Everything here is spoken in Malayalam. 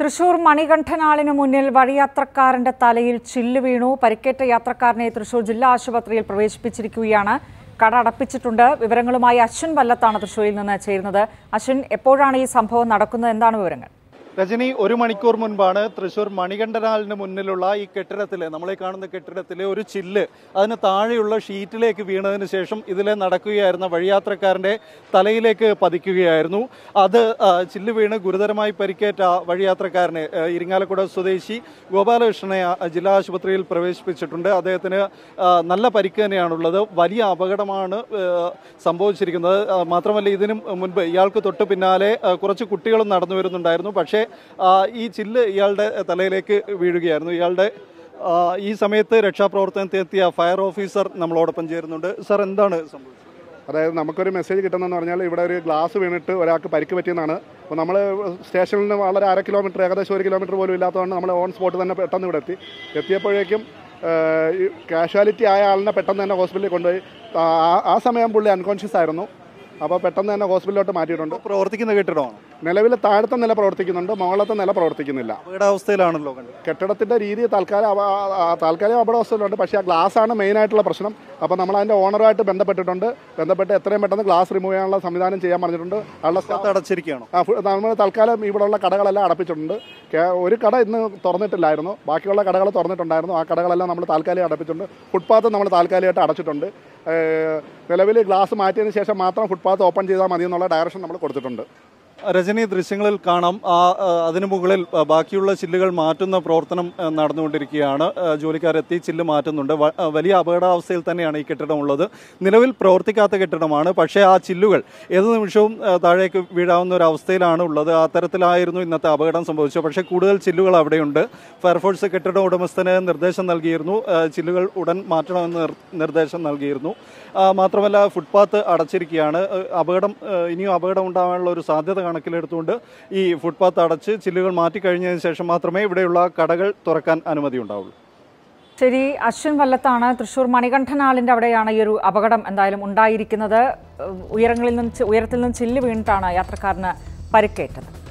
തൃശൂർ മണികണ്ഠനാളിന് മുന്നിൽ വഴിയാത്രക്കാരന്റെ തലയിൽ ചില്ല് വീണു പരിക്കേറ്റ യാത്രക്കാരനെ തൃശൂർ ജില്ലാ ആശുപത്രിയിൽ പ്രവേശിപ്പിച്ചിരിക്കുകയാണ് കട അടപ്പിച്ചിട്ടുണ്ട് വിവരങ്ങളുമായി അശ്വിൻ വല്ലത്താണ് തൃശൂരിൽ നിന്ന് ചേരുന്നത് അശ്വിൻ എപ്പോഴാണ് ഈ സംഭവം നടക്കുന്നത് എന്താണ് വിവരങ്ങൾ രജനി ഒരു മണിക്കൂർ മുൻപാണ് തൃശൂർ മണികണ്ഠനാലിന് മുന്നിലുള്ള ഈ കെട്ടിടത്തിൽ നമ്മളെ കാണുന്ന കെട്ടിടത്തിലെ ഒരു ചില്ല് അതിന് താഴെയുള്ള ഷീറ്റിലേക്ക് വീണതിന് ശേഷം ഇതിലെ നടക്കുകയായിരുന്ന വഴിയാത്രക്കാരൻ്റെ തലയിലേക്ക് പതിക്കുകയായിരുന്നു അത് ചില്ല് വീണ് ഗുരുതരമായി പരിക്കേറ്റ വഴിയാത്രക്കാരനെ ഇരിങ്ങാലക്കുട സ്വദേശി ഗോപാലകൃഷ്ണനെ ജില്ലാ ആശുപത്രിയിൽ പ്രവേശിപ്പിച്ചിട്ടുണ്ട് അദ്ദേഹത്തിന് നല്ല പരിക്ക് തന്നെയാണുള്ളത് വലിയ അപകടമാണ് സംഭവിച്ചിരിക്കുന്നത് മാത്രമല്ല ഇതിനും മുൻപ് ഇയാൾക്ക് തൊട്ട് പിന്നാലെ കുറച്ച് കുട്ടികളും നടന്നു വരുന്നുണ്ടായിരുന്നു പക്ഷേ ഈ ചില്ല് ഇയാളുടെ തലയിലേക്ക് വീഴുകയായിരുന്നു ഇയാളുടെ ഈ സമയത്ത് എത്തിയ ഫയർ ഓഫീസർ നമ്മളോടൊപ്പം ചേരുന്നുണ്ട് സർ എന്താണ് സംഭവിച്ചത് അതായത് നമുക്കൊരു മെസ്സേജ് കിട്ടുന്നതെന്ന് പറഞ്ഞാൽ ഇവിടെ ഒരു ഗ്ലാസ് വീണിട്ട് ഒരാൾക്ക് പരിക്ക് പറ്റിയെന്നാണ് അപ്പോൾ നമ്മൾ സ്റ്റേഷനിൽ നിന്ന് വളരെ അര കിലോമീറ്റർ ഏകദേശം ഒരു കിലോമീറ്റർ പോലും ഇല്ലാത്തതുകൊണ്ട് നമ്മൾ ഓൺ സ്പോട്ട് തന്നെ പെട്ടെന്ന് ഇവിടെ എത്തി എത്തിയപ്പോഴേക്കും കാഷ്വാലിറ്റി ആയ ആളിനെ പെട്ടെന്ന് തന്നെ ഹോസ്പിറ്റലിൽ കൊണ്ടുപോയി ആ സമയം പുള്ളി അൺകോൺഷ്യസ് ആയിരുന്നു അപ്പോൾ പെട്ടെന്ന് തന്നെ ഹോസ്പിറ്റലിലോട്ട് മാറ്റിയിട്ടുണ്ട് പ്രവർത്തിക്കുന്ന കെട്ടിടമാണ് നിലവിൽ താഴത്തെ നില പ്രവർത്തിക്കുന്നുണ്ട് മുകളത്തെ നില പ്രവർത്തിക്കുന്നില്ല അപകടാവസ്ഥയിലാണല്ലോ കെട്ടിടത്തിന്റെ രീതി താൽക്കാലിക താൽക്കാലിക അപകടാവസ്ഥയിലുണ്ട് പക്ഷേ ആ ഗ്ലാസ് ആണ് മെയിൻ ആയിട്ടുള്ള പ്രശ്നം അപ്പോൾ നമ്മൾ അതിന്റെ ഓണറുമായിട്ട് ബന്ധപ്പെട്ടിട്ടുണ്ട് ബന്ധപ്പെട്ട് എത്രയും പെട്ടെന്ന് ഗ്ലാസ് റിമൂവ് ചെയ്യാനുള്ള സംവിധാനം ചെയ്യാൻ പറഞ്ഞിട്ടുണ്ട് അടച്ചിരിക്കുകയാണ് നമ്മൾ തൽക്കാലം ഇവിടെയുള്ള കടകളെല്ലാം അടപ്പിച്ചിട്ടുണ്ട് ഒരു കട ഇന്ന് തുറന്നിട്ടില്ലായിരുന്നു ബാക്കിയുള്ള കടകൾ തുറന്നിട്ടുണ്ടായിരുന്നു ആ കടകളെല്ലാം നമ്മൾ താൽക്കാലിക അടപ്പിച്ചിട്ടുണ്ട് ഫുട്പാത്ത് നമ്മൾ താൽക്കാലികമായിട്ട് അടച്ചിട്ടുണ്ട് നിലവിൽ ഗ്ലാസ് മാറ്റിയതിന് ശേഷം മാത്രം ഫുട്പാത്ത് ഓപ്പൺ ചെയ്താൽ മതി എന്നുള്ള ഡയറക്ഷൻ നമ്മൾ കൊടുത്തിട്ടുണ്ട് രജനി ദൃശ്യങ്ങളിൽ കാണാം ആ അതിനു മുകളിൽ ബാക്കിയുള്ള ചില്ലുകൾ മാറ്റുന്ന പ്രവർത്തനം നടന്നുകൊണ്ടിരിക്കുകയാണ് ജോലിക്കാരെത്തി ചില്ല് മാറ്റുന്നുണ്ട് വലിയ അപകടാവസ്ഥയിൽ തന്നെയാണ് ഈ കെട്ടിടം ഉള്ളത് നിലവിൽ പ്രവർത്തിക്കാത്ത കെട്ടിടമാണ് പക്ഷേ ആ ചില്ലുകൾ ഏത് നിമിഷവും താഴേക്ക് വീഴാവുന്ന ഒരു അവസ്ഥയിലാണ് ഉള്ളത് ആ തരത്തിലായിരുന്നു ഇന്നത്തെ അപകടം സംഭവിച്ചത് പക്ഷേ കൂടുതൽ ചില്ലുകൾ അവിടെയുണ്ട് ഫയർഫോഴ്സ് കെട്ടിട ഉടമസ്ഥന് നിർദ്ദേശം നൽകിയിരുന്നു ചില്ലുകൾ ഉടൻ മാറ്റണമെന്ന് നിർദ്ദേശം നൽകിയിരുന്നു മാത്രമല്ല ഫുട്പാത്ത് അടച്ചിരിക്കുകയാണ് അപകടം ഇനിയും അപകടം ഉണ്ടാകാനുള്ള ഒരു സാധ്യത കണക്കിലെടുത്തുകൊണ്ട് ഈ ഫുട്പാത്ത് അടച്ച് ചില്ലുകൾ മാറ്റിക്കഴിഞ്ഞതിന് ശേഷം മാത്രമേ ഇവിടെയുള്ള കടകൾ തുറക്കാൻ അനുമതി ഉണ്ടാവുള്ളൂ ശരി അശ്വിൻ വല്ലത്താണ് തൃശ്ശൂർ മണികണ്ഠനാളിൻ്റെ അവിടെയാണ് ഈ ഒരു അപകടം എന്തായാലും ഉണ്ടായിരിക്കുന്നത് ഉയരങ്ങളിൽ നിന്ന് ഉയരത്തിൽ നിന്ന് ചില്ല് വീണിട്ടാണ് യാത്രക്കാരന് പരിക്കേറ്റത്